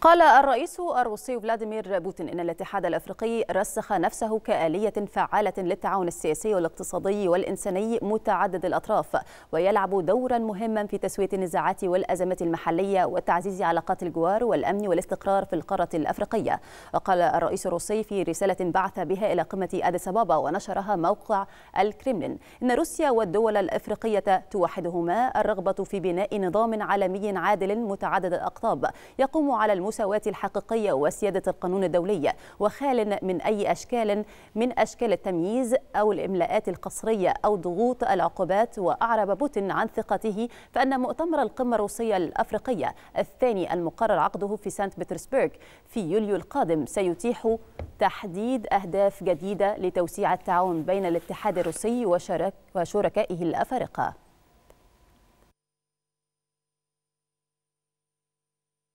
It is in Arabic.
قال الرئيس الروسي فلاديمير بوتين إن الاتحاد الأفريقي رسخ نفسه كآلية فعالة للتعاون السياسي والاقتصادي والإنساني متعدد الأطراف ويلعب دورا مهما في تسوية النزاعات والأزمات المحلية وتعزيز علاقات الجوار والأمن والاستقرار في القارة الأفريقية وقال الرئيس الروسي في رسالة بعث بها إلى قمة أديس أبابا ونشرها موقع الكرملين إن روسيا والدول الأفريقية توحدهما الرغبة في بناء نظام عالمي عادل متعدد الأقطاب يقوم على المساواة الحقيقية وسيادة القانون الدولي وخال من أي أشكال من أشكال التمييز أو الإملاءات القصرية أو ضغوط العقوبات وأعرب بوتين عن ثقته فأن مؤتمر القمة الروسية الأفريقية الثاني المقرر عقده في سانت بطرسبرغ في يوليو القادم سيتيح تحديد أهداف جديدة لتوسيع التعاون بين الاتحاد الروسي وشركائه الأفارقة